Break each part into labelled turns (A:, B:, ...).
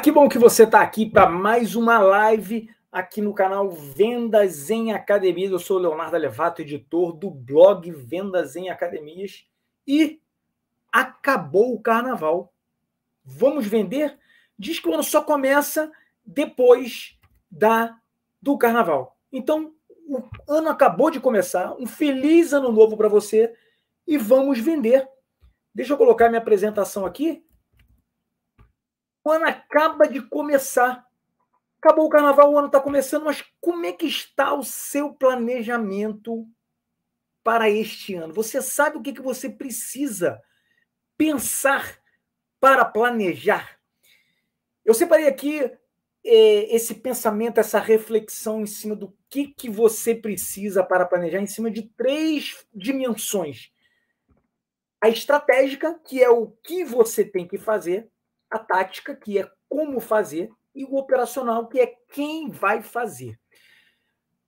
A: que bom que você está aqui para mais uma live aqui no canal Vendas em Academias. Eu sou o Leonardo Levato, editor do blog Vendas em Academias. E acabou o carnaval. Vamos vender? Diz que o ano só começa depois da do carnaval. Então, o ano acabou de começar. Um feliz ano novo para você e vamos vender. Deixa eu colocar minha apresentação aqui o ano acaba de começar. Acabou o carnaval, o ano está começando, mas como é que está o seu planejamento para este ano? Você sabe o que, que você precisa pensar para planejar? Eu separei aqui é, esse pensamento, essa reflexão em cima do que, que você precisa para planejar, em cima de três dimensões. A estratégica, que é o que você tem que fazer, a tática, que é como fazer, e o operacional, que é quem vai fazer.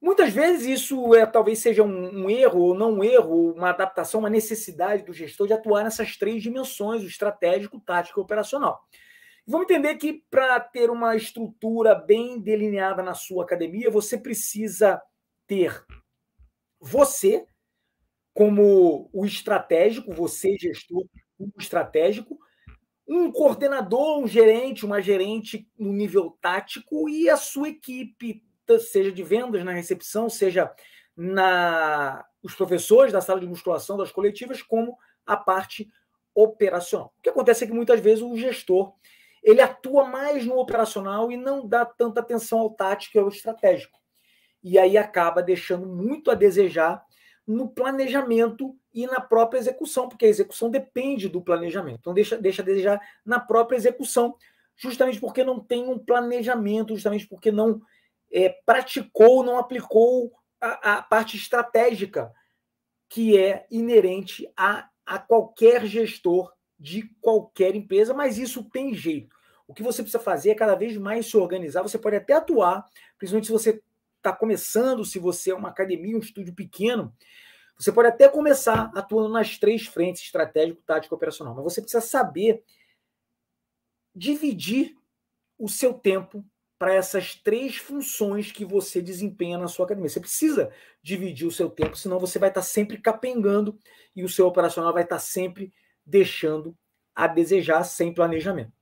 A: Muitas vezes isso é talvez seja um, um erro ou não um erro, uma adaptação, uma necessidade do gestor de atuar nessas três dimensões: o estratégico, o tático e operacional. Vamos entender que para ter uma estrutura bem delineada na sua academia, você precisa ter você como o estratégico, você gestor, o estratégico, um coordenador, um gerente, uma gerente no nível tático e a sua equipe, seja de vendas na recepção, seja na os professores da sala de musculação das coletivas, como a parte operacional. O que acontece é que muitas vezes o gestor ele atua mais no operacional e não dá tanta atenção ao tático e ao estratégico. E aí acaba deixando muito a desejar no planejamento e na própria execução, porque a execução depende do planejamento. Então, deixa, deixa a desejar na própria execução, justamente porque não tem um planejamento, justamente porque não é, praticou, não aplicou a, a, parte estratégica que é inerente a, a qualquer gestor de qualquer empresa, mas isso tem jeito. O que você precisa fazer é cada vez mais se organizar. Você pode até atuar, principalmente se você está começando, se você é uma academia, um estúdio pequeno, você pode até começar atuando nas três frentes, estratégico, tático e operacional, mas você precisa saber dividir o seu tempo para essas três funções que você desempenha na sua academia. Você precisa dividir o seu tempo, senão você vai estar tá sempre capengando e o seu operacional vai estar tá sempre deixando a desejar sem planejamento.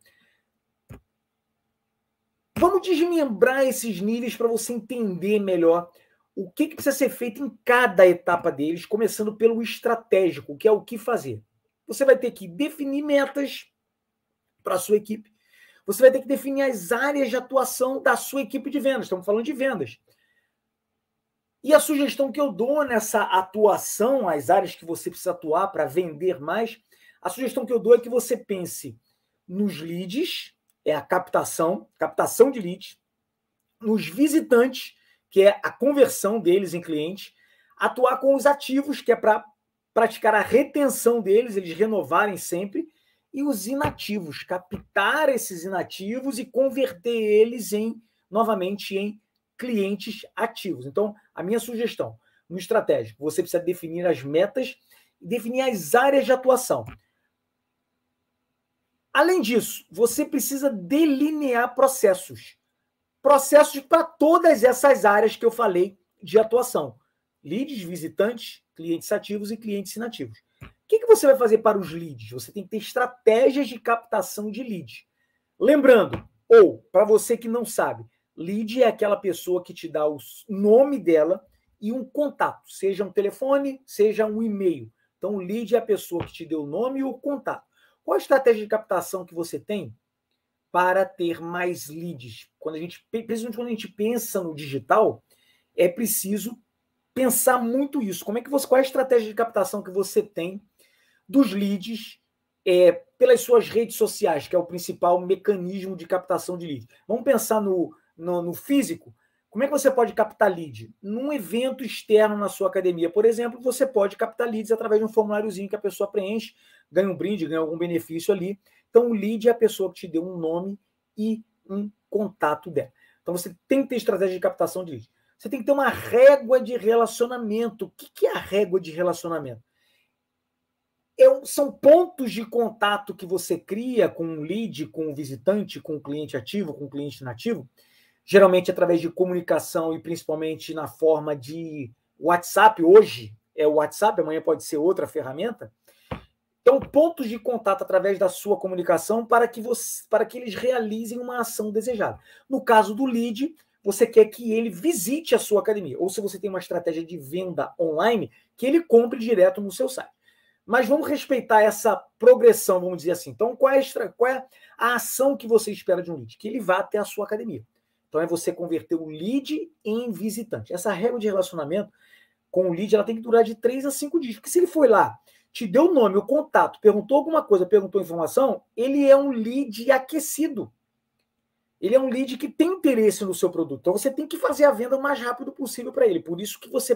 A: Vamos desmembrar esses níveis para você entender melhor o que, que precisa ser feito em cada etapa deles, começando pelo estratégico, que é o que fazer. Você vai ter que definir metas para a sua equipe. Você vai ter que definir as áreas de atuação da sua equipe de vendas. Estamos falando de vendas. E a sugestão que eu dou nessa atuação, as áreas que você precisa atuar para vender mais, a sugestão que eu dou é que você pense nos leads, é a captação, captação de leads, nos visitantes, que é a conversão deles em clientes, atuar com os ativos, que é para praticar a retenção deles, eles renovarem sempre, e os inativos, captar esses inativos e converter eles em novamente em clientes ativos. Então, a minha sugestão, no estratégico, você precisa definir as metas e definir as áreas de atuação. Além disso, você precisa delinear processos. Processos para todas essas áreas que eu falei de atuação: leads, visitantes, clientes ativos e clientes inativos. O que, que você vai fazer para os leads? Você tem que ter estratégias de captação de leads. Lembrando, ou para você que não sabe, lead é aquela pessoa que te dá o nome dela e um contato, seja um telefone, seja um e-mail. Então, lead é a pessoa que te deu o nome e o contato. Qual a estratégia de captação que você tem para ter mais leads? Quando a gente, principalmente quando a gente pensa no digital, é preciso pensar muito isso. Como é que você, qual é a estratégia de captação que você tem dos leads é, pelas suas redes sociais, que é o principal mecanismo de captação de leads? Vamos pensar no, no, no físico. Como é que você pode captar lead? Num evento externo na sua academia, por exemplo, você pode captar leads através de um formuláriozinho que a pessoa preenche ganha um brinde, ganha algum benefício ali. Então, o lead é a pessoa que te deu um nome e um contato dela. Então, você tem que ter estratégia de captação de lead. Você tem que ter uma régua de relacionamento. O que é a régua de relacionamento? É um, são pontos de contato que você cria com um lead, com um visitante, com um cliente ativo, com um cliente nativo, geralmente através de comunicação e principalmente na forma de WhatsApp. Hoje é o WhatsApp, amanhã pode ser outra ferramenta. Então, pontos de contato através da sua comunicação para que, você, para que eles realizem uma ação desejada. No caso do lead, você quer que ele visite a sua academia. Ou se você tem uma estratégia de venda online, que ele compre direto no seu site. Mas vamos respeitar essa progressão, vamos dizer assim. Então, qual é a, qual é a ação que você espera de um lead? Que ele vá até a sua academia. Então, é você converter o lead em visitante. Essa regra de relacionamento com o lead ela tem que durar de 3 a 5 dias. Porque se ele foi lá te deu o nome, o contato, perguntou alguma coisa, perguntou informação, ele é um lead aquecido. Ele é um lead que tem interesse no seu produto. Então você tem que fazer a venda o mais rápido possível para ele. Por isso que você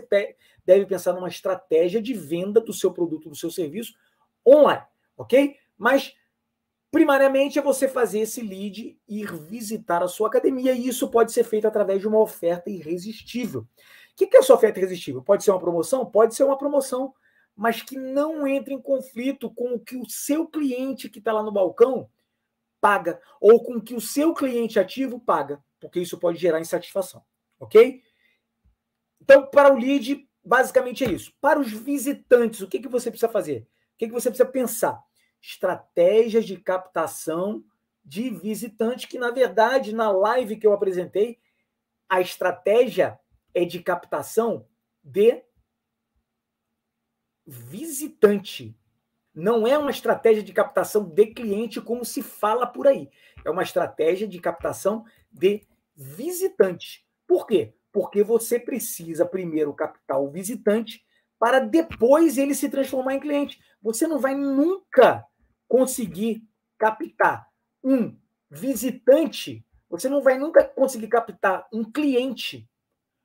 A: deve pensar numa estratégia de venda do seu produto, do seu serviço online, ok? Mas primariamente é você fazer esse lead ir visitar a sua academia e isso pode ser feito através de uma oferta irresistível. O que é essa oferta irresistível? Pode ser uma promoção? Pode ser uma promoção mas que não entre em conflito com o que o seu cliente que está lá no balcão paga, ou com o que o seu cliente ativo paga, porque isso pode gerar insatisfação, ok? Então, para o lead, basicamente é isso. Para os visitantes, o que, que você precisa fazer? O que, que você precisa pensar? Estratégias de captação de visitante, que na verdade, na live que eu apresentei, a estratégia é de captação de visitante. Não é uma estratégia de captação de cliente como se fala por aí. É uma estratégia de captação de visitante. Por quê? Porque você precisa primeiro captar o visitante para depois ele se transformar em cliente. Você não vai nunca conseguir captar um visitante, você não vai nunca conseguir captar um cliente.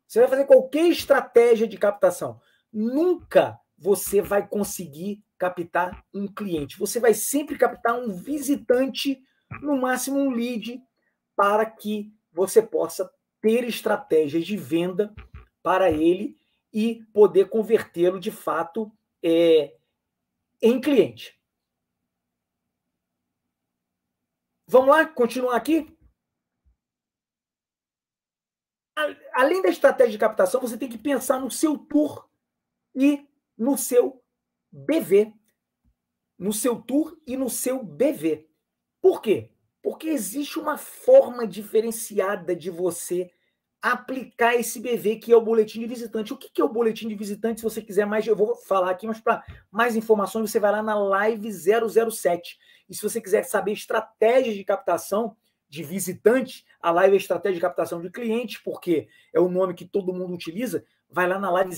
A: Você vai fazer qualquer estratégia de captação, nunca você vai conseguir captar um cliente. Você vai sempre captar um visitante, no máximo um lead, para que você possa ter estratégias de venda para ele e poder convertê-lo de fato é, em cliente. Vamos lá, continuar aqui? Além da estratégia de captação, você tem que pensar no seu tour e no seu BV, no seu tour e no seu BV. Por quê? Porque existe uma forma diferenciada de você aplicar esse BV, que é o boletim de visitante. O que é o boletim de visitante? Se você quiser mais, eu vou falar aqui, mas para mais informações, você vai lá na live 007. E se você quiser saber estratégias de captação de visitante, a live é estratégia de captação de clientes, porque é o nome que todo mundo utiliza vai lá na live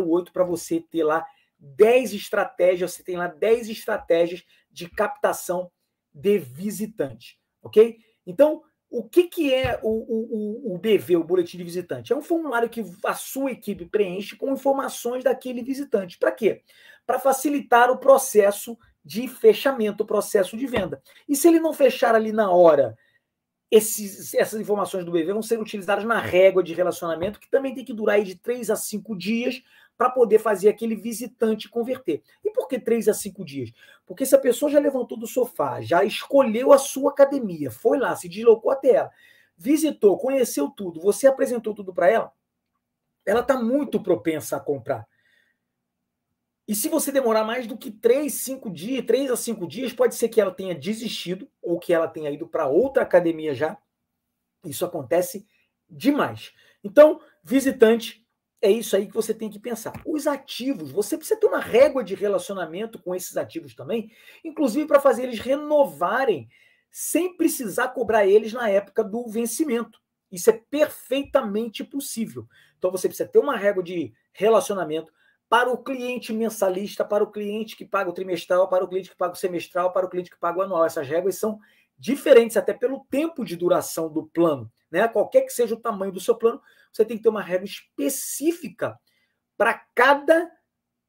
A: 008 para você ter lá 10 estratégias, você tem lá 10 estratégias de captação de visitante, ok? Então, o que, que é o, o, o BV, o Boletim de Visitante? É um formulário que a sua equipe preenche com informações daquele visitante. Para quê? Para facilitar o processo de fechamento, o processo de venda. E se ele não fechar ali na hora esses, essas informações do bebê vão ser utilizadas na régua de relacionamento, que também tem que durar aí de 3 a 5 dias para poder fazer aquele visitante converter. E por que 3 a 5 dias? Porque se a pessoa já levantou do sofá, já escolheu a sua academia, foi lá, se deslocou até ela, visitou, conheceu tudo, você apresentou tudo para ela, ela está muito propensa a comprar. E se você demorar mais do que três cinco dias, três a cinco dias, pode ser que ela tenha desistido ou que ela tenha ido para outra academia já. Isso acontece demais. Então, visitante, é isso aí que você tem que pensar. Os ativos, você precisa ter uma régua de relacionamento com esses ativos também, inclusive para fazer eles renovarem sem precisar cobrar eles na época do vencimento. Isso é perfeitamente possível. Então você precisa ter uma régua de relacionamento, para o cliente mensalista, para o cliente que paga o trimestral, para o cliente que paga o semestral, para o cliente que paga o anual. Essas regras são diferentes até pelo tempo de duração do plano. Né? Qualquer que seja o tamanho do seu plano, você tem que ter uma regra específica para cada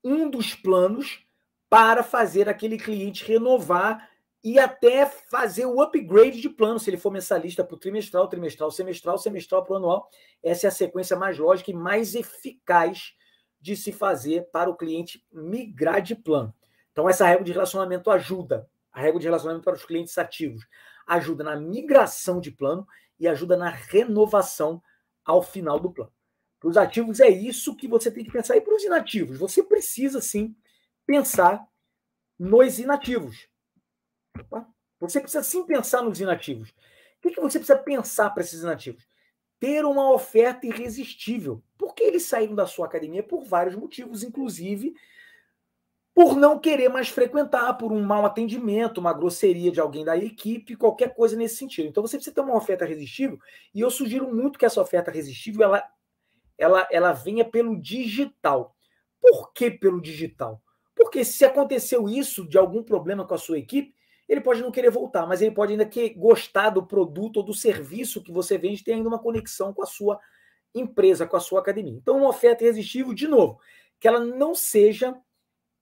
A: um dos planos para fazer aquele cliente renovar e até fazer o upgrade de plano, se ele for mensalista para o trimestral, trimestral, semestral, semestral para o anual. Essa é a sequência mais lógica e mais eficaz de se fazer para o cliente migrar de plano. Então, essa regra de relacionamento ajuda, a regra de relacionamento para os clientes ativos, ajuda na migração de plano e ajuda na renovação ao final do plano. Para os ativos, é isso que você tem que pensar. E para os inativos, você precisa sim pensar nos inativos. Tá? Você precisa sim pensar nos inativos. O que, que você precisa pensar para esses inativos? ter uma oferta irresistível. Por que eles saíram da sua academia? Por vários motivos, inclusive por não querer mais frequentar, por um mau atendimento, uma grosseria de alguém da equipe, qualquer coisa nesse sentido. Então você precisa ter uma oferta resistível, e eu sugiro muito que essa oferta resistível ela, ela, ela venha pelo digital. Por que pelo digital? Porque se aconteceu isso de algum problema com a sua equipe, ele pode não querer voltar, mas ele pode ainda que gostar do produto ou do serviço que você vende, ter ainda uma conexão com a sua empresa, com a sua academia. Então, uma oferta irresistível, de novo, que ela não seja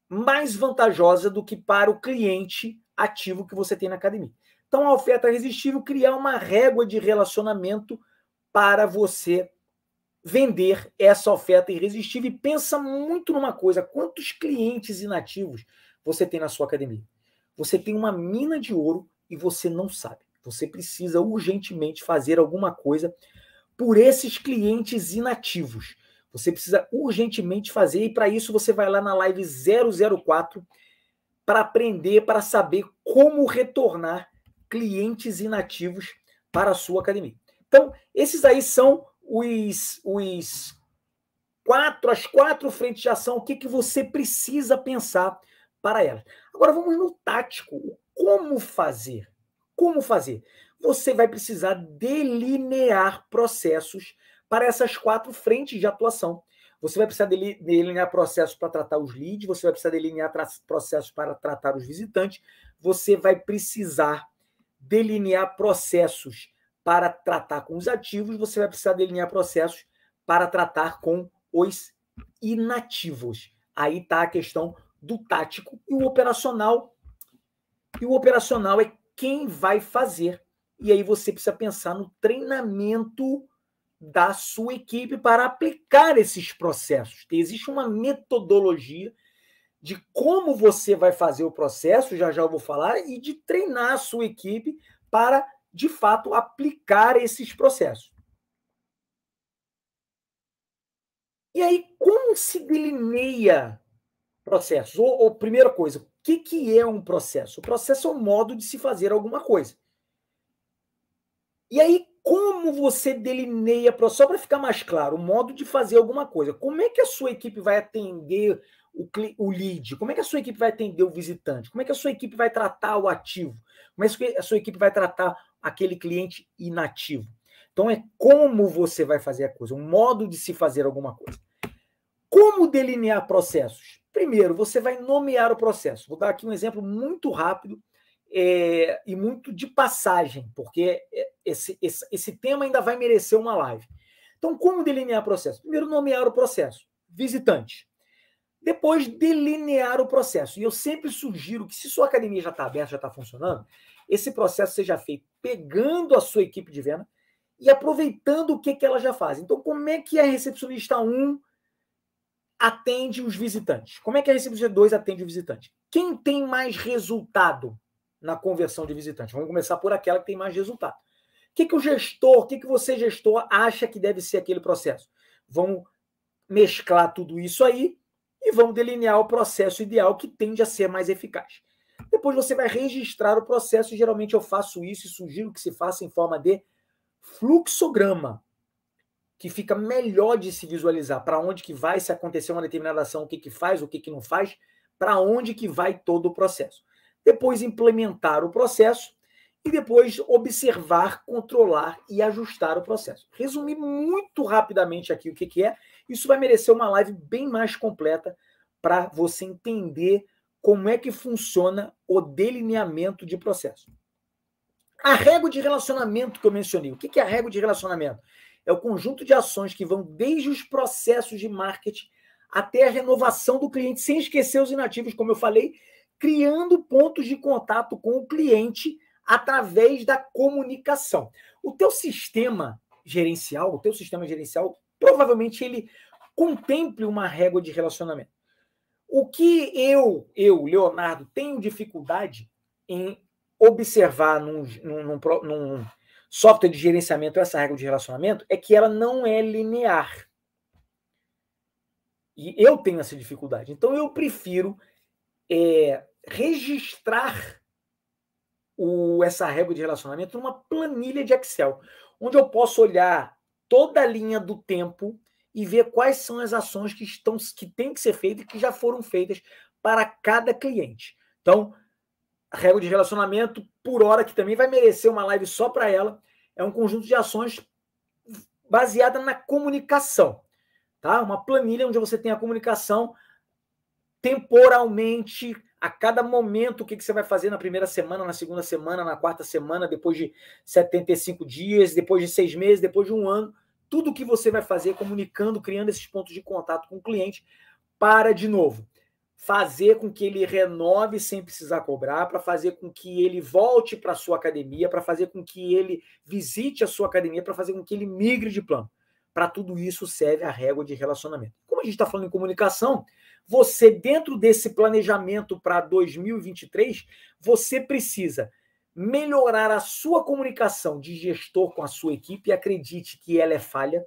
A: mais vantajosa do que para o cliente ativo que você tem na academia. Então, a oferta irresistível criar uma régua de relacionamento para você vender essa oferta irresistível e pensa muito numa coisa, quantos clientes inativos você tem na sua academia? Você tem uma mina de ouro e você não sabe. Você precisa urgentemente fazer alguma coisa por esses clientes inativos. Você precisa urgentemente fazer, e para isso você vai lá na live 004 para aprender, para saber como retornar clientes inativos para a sua academia. Então, esses aí são os, os quatro, as quatro frentes de ação, o que, que você precisa pensar para elas. Agora vamos no tático. Como fazer? Como fazer? Você vai precisar delinear processos para essas quatro frentes de atuação. Você vai precisar delinear processos para tratar os leads, você vai precisar delinear processos para tratar os visitantes, você vai precisar delinear processos para tratar com os ativos, você vai precisar delinear processos para tratar com os inativos. Aí está a questão do tático e o operacional. E o operacional é quem vai fazer. E aí você precisa pensar no treinamento da sua equipe para aplicar esses processos. Existe uma metodologia de como você vai fazer o processo, já já eu vou falar, e de treinar a sua equipe para, de fato, aplicar esses processos. E aí, como se delineia processos. Ou, ou primeira coisa, o que, que é um processo? O processo é um modo de se fazer alguma coisa. E aí, como você delineia, só para ficar mais claro, o modo de fazer alguma coisa. Como é que a sua equipe vai atender o, o lead? Como é que a sua equipe vai atender o visitante? Como é que a sua equipe vai tratar o ativo? Como é que a sua equipe vai tratar aquele cliente inativo? Então, é como você vai fazer a coisa, o modo de se fazer alguma coisa. Como delinear processos? Primeiro, você vai nomear o processo. Vou dar aqui um exemplo muito rápido é, e muito de passagem, porque é, esse, esse, esse tema ainda vai merecer uma live. Então, como delinear o processo? Primeiro, nomear o processo, visitante. Depois, delinear o processo. E eu sempre sugiro que, se sua academia já está aberta, já está funcionando, esse processo seja feito pegando a sua equipe de venda e aproveitando o que, que ela já faz. Então, como é que a recepcionista 1 atende os visitantes? Como é que a Recife G2 atende o visitante? Quem tem mais resultado na conversão de visitante? Vamos começar por aquela que tem mais resultado. O que, que o gestor, o que, que você, gestor, acha que deve ser aquele processo? Vamos mesclar tudo isso aí e vamos delinear o processo ideal que tende a ser mais eficaz. Depois você vai registrar o processo, e geralmente eu faço isso e sugiro que se faça em forma de fluxograma que fica melhor de se visualizar para onde que vai, se acontecer uma determinada ação, o que, que faz, o que, que não faz, para onde que vai todo o processo. Depois implementar o processo e depois observar, controlar e ajustar o processo. Resumir muito rapidamente aqui o que, que é. Isso vai merecer uma live bem mais completa para você entender como é que funciona o delineamento de processo. A régua de relacionamento que eu mencionei. O que é a régua de relacionamento? É o conjunto de ações que vão desde os processos de marketing até a renovação do cliente, sem esquecer os inativos, como eu falei, criando pontos de contato com o cliente através da comunicação. O teu sistema gerencial, o teu sistema gerencial, provavelmente ele contemple uma régua de relacionamento. O que eu, eu, Leonardo, tenho dificuldade em observar num, num, num, num software de gerenciamento, essa regra de relacionamento, é que ela não é linear. E eu tenho essa dificuldade. Então eu prefiro é, registrar o, essa regra de relacionamento numa planilha de Excel, onde eu posso olhar toda a linha do tempo e ver quais são as ações que estão que têm que ser feitas e que já foram feitas para cada cliente. Então, régua de relacionamento por hora, que também vai merecer uma live só para ela, é um conjunto de ações baseada na comunicação. Tá? Uma planilha onde você tem a comunicação temporalmente, a cada momento, o que, que você vai fazer na primeira semana, na segunda semana, na quarta semana, depois de 75 dias, depois de seis meses, depois de um ano. Tudo que você vai fazer comunicando, criando esses pontos de contato com o cliente, para de novo fazer com que ele renove sem precisar cobrar, para fazer com que ele volte para a sua academia, para fazer com que ele visite a sua academia, para fazer com que ele migre de plano. Para tudo isso serve a régua de relacionamento. Como a gente está falando em comunicação, você, dentro desse planejamento para 2023, você precisa melhorar a sua comunicação de gestor com a sua equipe. Acredite que ela é falha.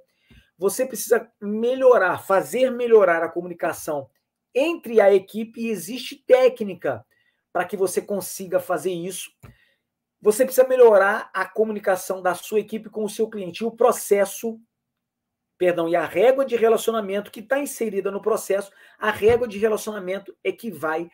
A: Você precisa melhorar, fazer melhorar a comunicação entre a equipe e existe técnica para que você consiga fazer isso. Você precisa melhorar a comunicação da sua equipe com o seu cliente e o processo, perdão, e a régua de relacionamento que está inserida no processo, a régua de relacionamento é que vai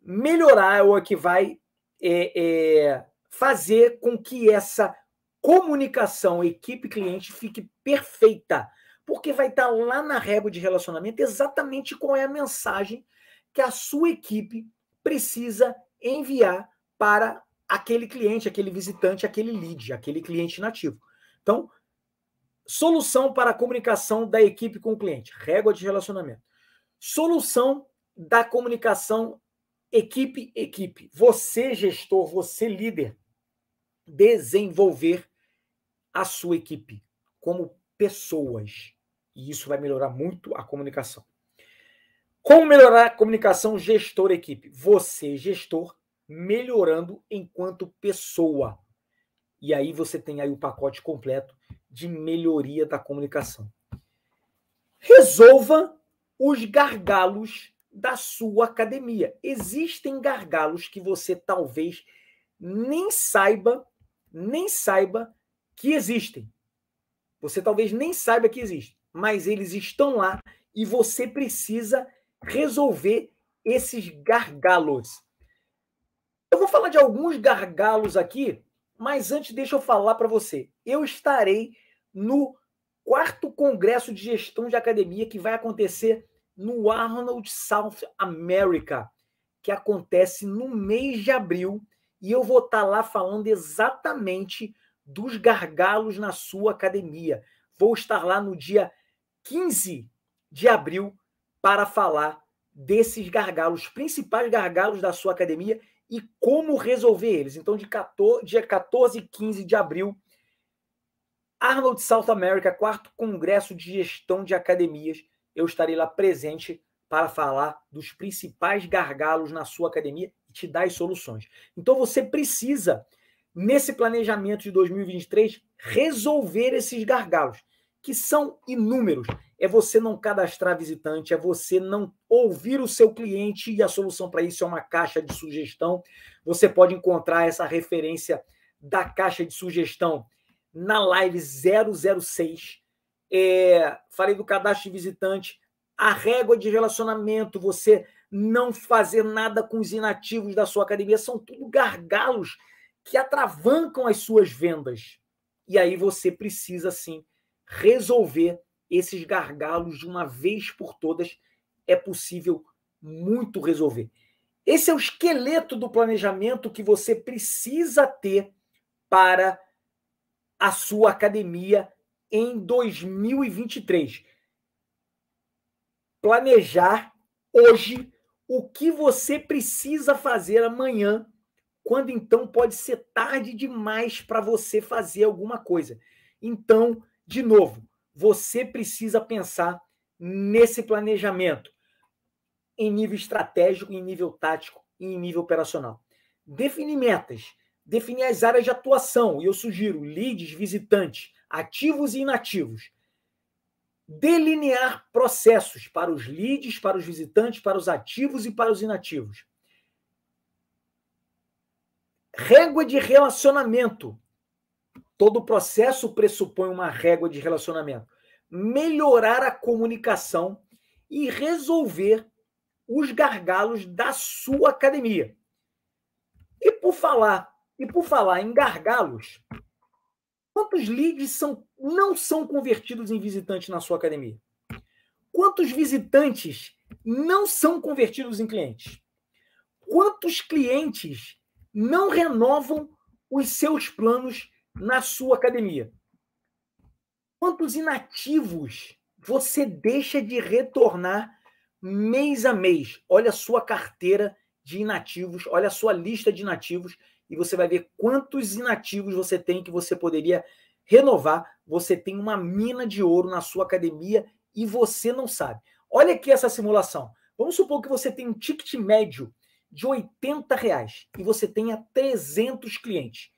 A: melhorar ou é que vai é, é, fazer com que essa comunicação equipe-cliente fique perfeita porque vai estar lá na régua de relacionamento exatamente qual é a mensagem que a sua equipe precisa enviar para aquele cliente, aquele visitante, aquele lead, aquele cliente nativo. Então, solução para a comunicação da equipe com o cliente, régua de relacionamento. Solução da comunicação equipe equipe. Você gestor, você líder, desenvolver a sua equipe como pessoas, e isso vai melhorar muito a comunicação. Como melhorar a comunicação gestor-equipe? Você, gestor, melhorando enquanto pessoa. E aí você tem aí o pacote completo de melhoria da comunicação. Resolva os gargalos da sua academia. Existem gargalos que você talvez nem saiba, nem saiba que existem. Você talvez nem saiba que existem mas eles estão lá e você precisa resolver esses gargalos. Eu vou falar de alguns gargalos aqui, mas antes deixa eu falar para você. Eu estarei no quarto congresso de gestão de academia que vai acontecer no Arnold South America, que acontece no mês de abril, e eu vou estar tá lá falando exatamente dos gargalos na sua academia. Vou estar lá no dia 15 de abril para falar desses gargalos, principais gargalos da sua academia e como resolver eles. Então, de 14, dia 14 e 15 de abril, Arnold South America, quarto congresso de gestão de academias, eu estarei lá presente para falar dos principais gargalos na sua academia e te dar as soluções. Então, você precisa, nesse planejamento de 2023, resolver esses gargalos que são inúmeros. É você não cadastrar visitante, é você não ouvir o seu cliente e a solução para isso é uma caixa de sugestão. Você pode encontrar essa referência da caixa de sugestão na live 006. É, falei do cadastro de visitante, a régua de relacionamento, você não fazer nada com os inativos da sua academia, são tudo gargalos que atravancam as suas vendas. E aí você precisa sim resolver esses gargalos de uma vez por todas. É possível muito resolver. Esse é o esqueleto do planejamento que você precisa ter para a sua academia em 2023. Planejar hoje o que você precisa fazer amanhã, quando então pode ser tarde demais para você fazer alguma coisa. Então, de novo, você precisa pensar nesse planejamento em nível estratégico, em nível tático e em nível operacional. Definir metas, definir as áreas de atuação, e eu sugiro leads, visitantes, ativos e inativos. Delinear processos para os leads, para os visitantes, para os ativos e para os inativos. Régua de relacionamento Todo o processo pressupõe uma régua de relacionamento. Melhorar a comunicação e resolver os gargalos da sua academia. E por falar, e por falar em gargalos, quantos leads são, não são convertidos em visitantes na sua academia? Quantos visitantes não são convertidos em clientes? Quantos clientes não renovam os seus planos na sua academia? Quantos inativos você deixa de retornar mês a mês? Olha a sua carteira de inativos, olha a sua lista de inativos e você vai ver quantos inativos você tem que você poderia renovar. Você tem uma mina de ouro na sua academia e você não sabe. Olha aqui essa simulação. Vamos supor que você tem um ticket médio de R$ reais e você tenha 300 clientes.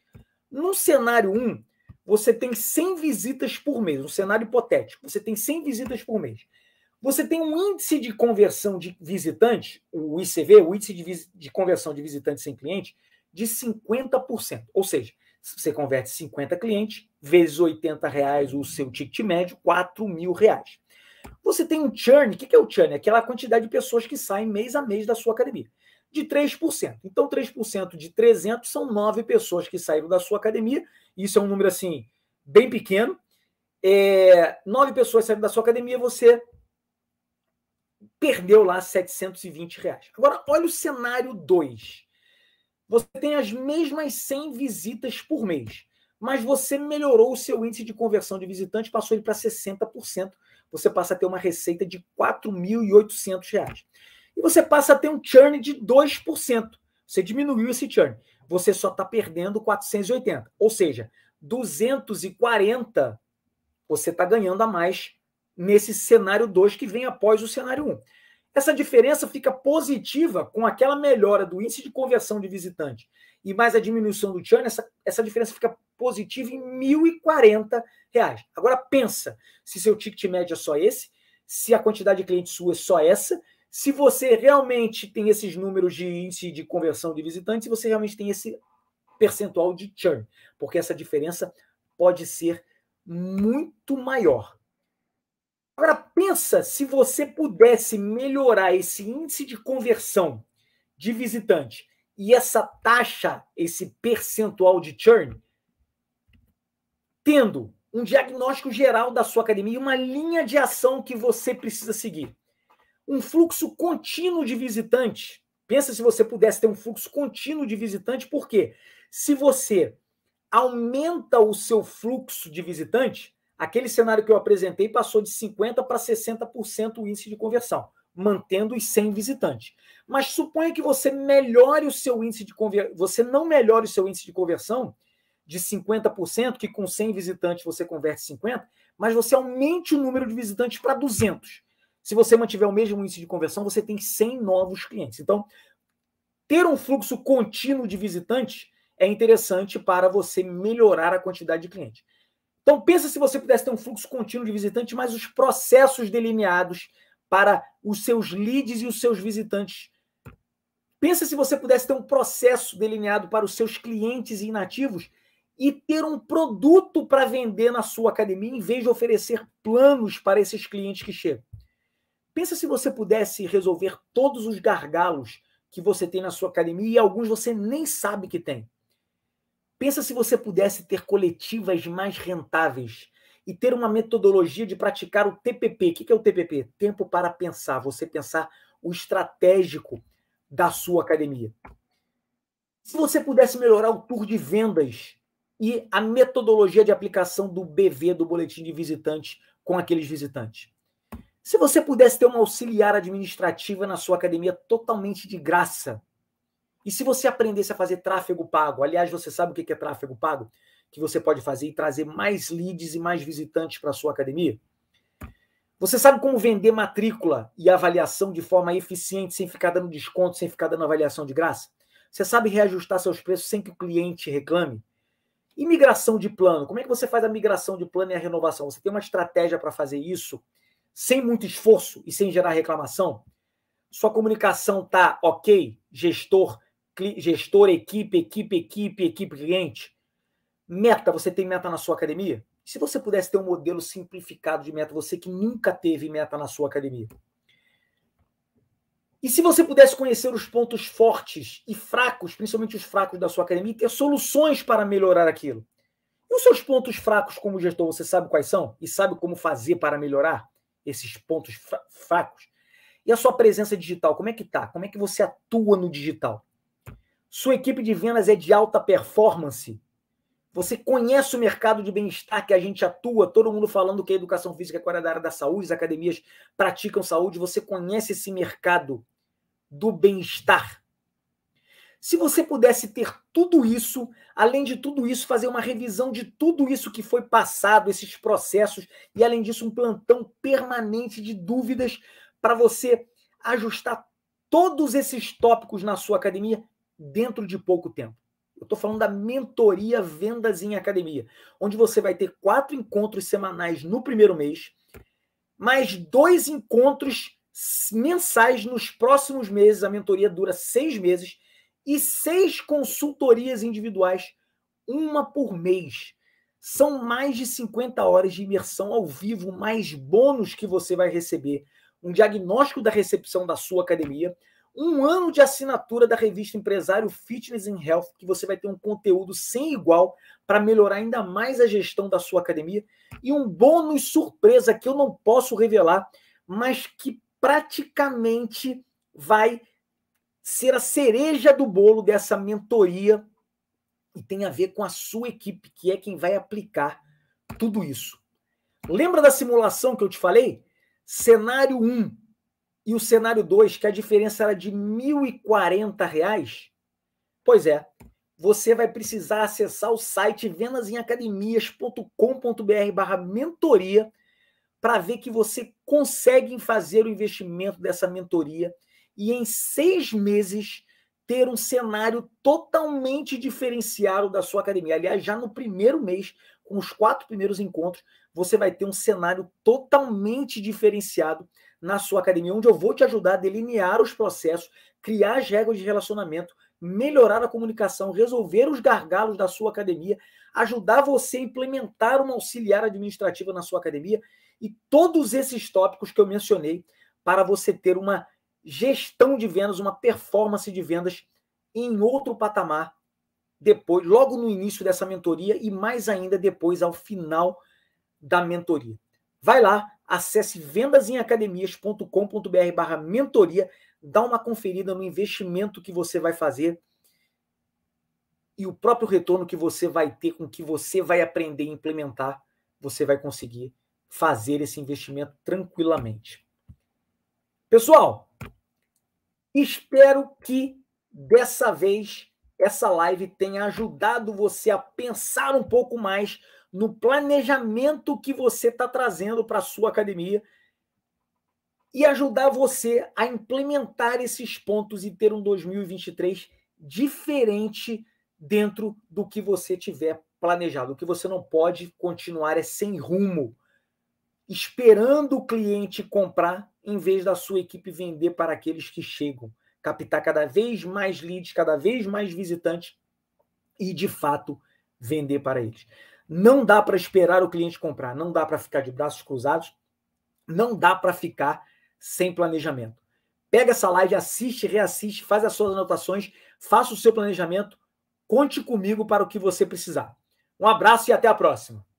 A: No cenário 1, você tem 100 visitas por mês, um cenário hipotético, você tem 100 visitas por mês. Você tem um índice de conversão de visitantes, o ICV, o índice de, de conversão de visitantes sem cliente, de 50%. Ou seja, você converte 50 clientes, vezes 80 reais o seu ticket médio, 4 mil reais. Você tem um churn, o que é o churn? É aquela quantidade de pessoas que saem mês a mês da sua academia de 3%. Então, 3% de 300 são 9 pessoas que saíram da sua academia. Isso é um número, assim, bem pequeno. É, 9 pessoas saíram da sua academia, você perdeu lá 720 reais. Agora, olha o cenário 2. Você tem as mesmas 100 visitas por mês, mas você melhorou o seu índice de conversão de visitante, passou ele para 60%. Você passa a ter uma receita de R$ 4.800 e você passa a ter um churn de 2%. Você diminuiu esse churn. Você só está perdendo 480. Ou seja, 240 você está ganhando a mais nesse cenário 2 que vem após o cenário 1. Um. Essa diferença fica positiva com aquela melhora do índice de conversão de visitante e mais a diminuição do churn, essa, essa diferença fica positiva em R$ reais Agora pensa se seu ticket médio é só esse, se a quantidade de clientes sua é só essa se você realmente tem esses números de índice de conversão de visitantes, se você realmente tem esse percentual de churn, porque essa diferença pode ser muito maior. Agora pensa se você pudesse melhorar esse índice de conversão de visitante e essa taxa, esse percentual de churn, tendo um diagnóstico geral da sua academia e uma linha de ação que você precisa seguir um fluxo contínuo de visitante. Pensa se você pudesse ter um fluxo contínuo de visitante, por quê? Se você aumenta o seu fluxo de visitante, aquele cenário que eu apresentei passou de 50% para 60% o índice de conversão, mantendo os 100 visitantes. Mas suponha que você melhore o seu índice de conversão, você não melhore o seu índice de conversão de 50%, que com 100 visitantes você converte 50, mas você aumente o número de visitantes para 200 se você mantiver o mesmo índice de conversão, você tem 100 novos clientes. Então, ter um fluxo contínuo de visitantes é interessante para você melhorar a quantidade de clientes. Então, pensa se você pudesse ter um fluxo contínuo de visitantes, mas os processos delineados para os seus leads e os seus visitantes. Pensa se você pudesse ter um processo delineado para os seus clientes inativos e ter um produto para vender na sua academia, em vez de oferecer planos para esses clientes que chegam. Pensa se você pudesse resolver todos os gargalos que você tem na sua academia e alguns você nem sabe que tem. Pensa se você pudesse ter coletivas mais rentáveis e ter uma metodologia de praticar o TPP. O que é o TPP? Tempo para pensar. Você pensar o estratégico da sua academia. Se você pudesse melhorar o tour de vendas e a metodologia de aplicação do BV, do boletim de visitante, com aqueles visitantes. Se você pudesse ter uma auxiliar administrativa na sua academia totalmente de graça, e se você aprendesse a fazer tráfego pago, aliás, você sabe o que é tráfego pago? Que você pode fazer e trazer mais leads e mais visitantes para a sua academia? Você sabe como vender matrícula e avaliação de forma eficiente, sem ficar dando desconto, sem ficar dando avaliação de graça? Você sabe reajustar seus preços sem que o cliente reclame? E migração de plano? Como é que você faz a migração de plano e a renovação? Você tem uma estratégia para fazer isso? sem muito esforço e sem gerar reclamação? Sua comunicação tá ok? Gestor, gestor, equipe, equipe, equipe, equipe, cliente. Meta, você tem meta na sua academia? Se você pudesse ter um modelo simplificado de meta, você que nunca teve meta na sua academia. E se você pudesse conhecer os pontos fortes e fracos, principalmente os fracos da sua academia, e ter soluções para melhorar aquilo? E os seus pontos fracos como gestor, você sabe quais são? E sabe como fazer para melhorar? esses pontos fracos? E a sua presença digital, como é que tá? Como é que você atua no digital? Sua equipe de vendas é de alta performance? Você conhece o mercado de bem-estar que a gente atua, todo mundo falando que a educação física é da área da saúde, as academias praticam saúde, você conhece esse mercado do bem-estar? Se você pudesse ter tudo isso, além de tudo isso, fazer uma revisão de tudo isso que foi passado, esses processos, e além disso, um plantão permanente de dúvidas para você ajustar todos esses tópicos na sua academia dentro de pouco tempo. Eu estou falando da mentoria Vendas em Academia, onde você vai ter quatro encontros semanais no primeiro mês, mais dois encontros mensais nos próximos meses. A mentoria dura seis meses e seis consultorias individuais, uma por mês. São mais de 50 horas de imersão ao vivo, mais bônus que você vai receber. Um diagnóstico da recepção da sua academia, um ano de assinatura da revista Empresário Fitness and Health, que você vai ter um conteúdo sem igual para melhorar ainda mais a gestão da sua academia, e um bônus surpresa que eu não posso revelar, mas que praticamente vai ser a cereja do bolo dessa mentoria e tem a ver com a sua equipe, que é quem vai aplicar tudo isso. Lembra da simulação que eu te falei? Cenário 1 e o cenário 2, que a diferença era de R$ 1.040? Reais? Pois é, você vai precisar acessar o site vendasemacademiascombr barra mentoria para ver que você consegue fazer o investimento dessa mentoria e em seis meses ter um cenário totalmente diferenciado da sua academia. Aliás, já no primeiro mês, com os quatro primeiros encontros, você vai ter um cenário totalmente diferenciado na sua academia, onde eu vou te ajudar a delinear os processos, criar as regras de relacionamento, melhorar a comunicação, resolver os gargalos da sua academia, ajudar você a implementar uma auxiliar administrativa na sua academia e todos esses tópicos que eu mencionei para você ter uma gestão de vendas, uma performance de vendas em outro patamar depois, logo no início dessa mentoria e mais ainda depois ao final da mentoria. Vai lá, acesse vendasemacademias.com.br barra mentoria, dá uma conferida no investimento que você vai fazer e o próprio retorno que você vai ter com o que você vai aprender e implementar, você vai conseguir fazer esse investimento tranquilamente. Pessoal, Espero que dessa vez essa live tenha ajudado você a pensar um pouco mais no planejamento que você está trazendo para a sua academia e ajudar você a implementar esses pontos e ter um 2023 diferente dentro do que você tiver planejado. O que você não pode continuar é sem rumo, esperando o cliente comprar em vez da sua equipe vender para aqueles que chegam, captar cada vez mais leads, cada vez mais visitantes e, de fato, vender para eles. Não dá para esperar o cliente comprar, não dá para ficar de braços cruzados, não dá para ficar sem planejamento. Pega essa live, assiste, reassiste, faz as suas anotações, faça o seu planejamento, conte comigo para o que você precisar. Um abraço e até a próxima.